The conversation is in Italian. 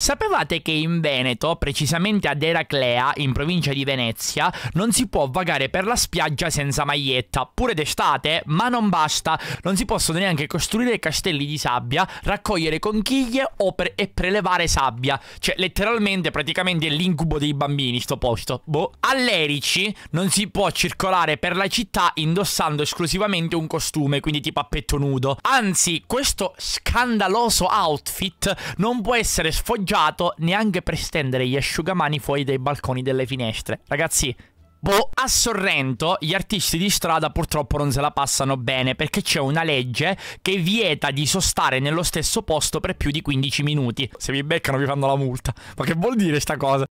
Sapevate che in Veneto, precisamente ad Eraclea, in provincia di Venezia, non si può vagare per la spiaggia senza maglietta, pure d'estate, ma non basta, non si possono neanche costruire castelli di sabbia, raccogliere conchiglie pre e prelevare sabbia. Cioè, letteralmente, praticamente è l'incubo dei bambini sto posto. Boh. All'Erici non si può circolare per la città indossando esclusivamente un costume, quindi tipo a petto nudo. Anzi, questo scandaloso outfit non può essere sfoggiato osteggiato neanche per stendere gli asciugamani fuori dai balconi delle finestre. Ragazzi, Boh, a Sorrento gli artisti di strada purtroppo non se la passano bene perché c'è una legge che vieta di sostare nello stesso posto per più di 15 minuti. Se vi beccano vi fanno la multa. Ma che vuol dire sta cosa?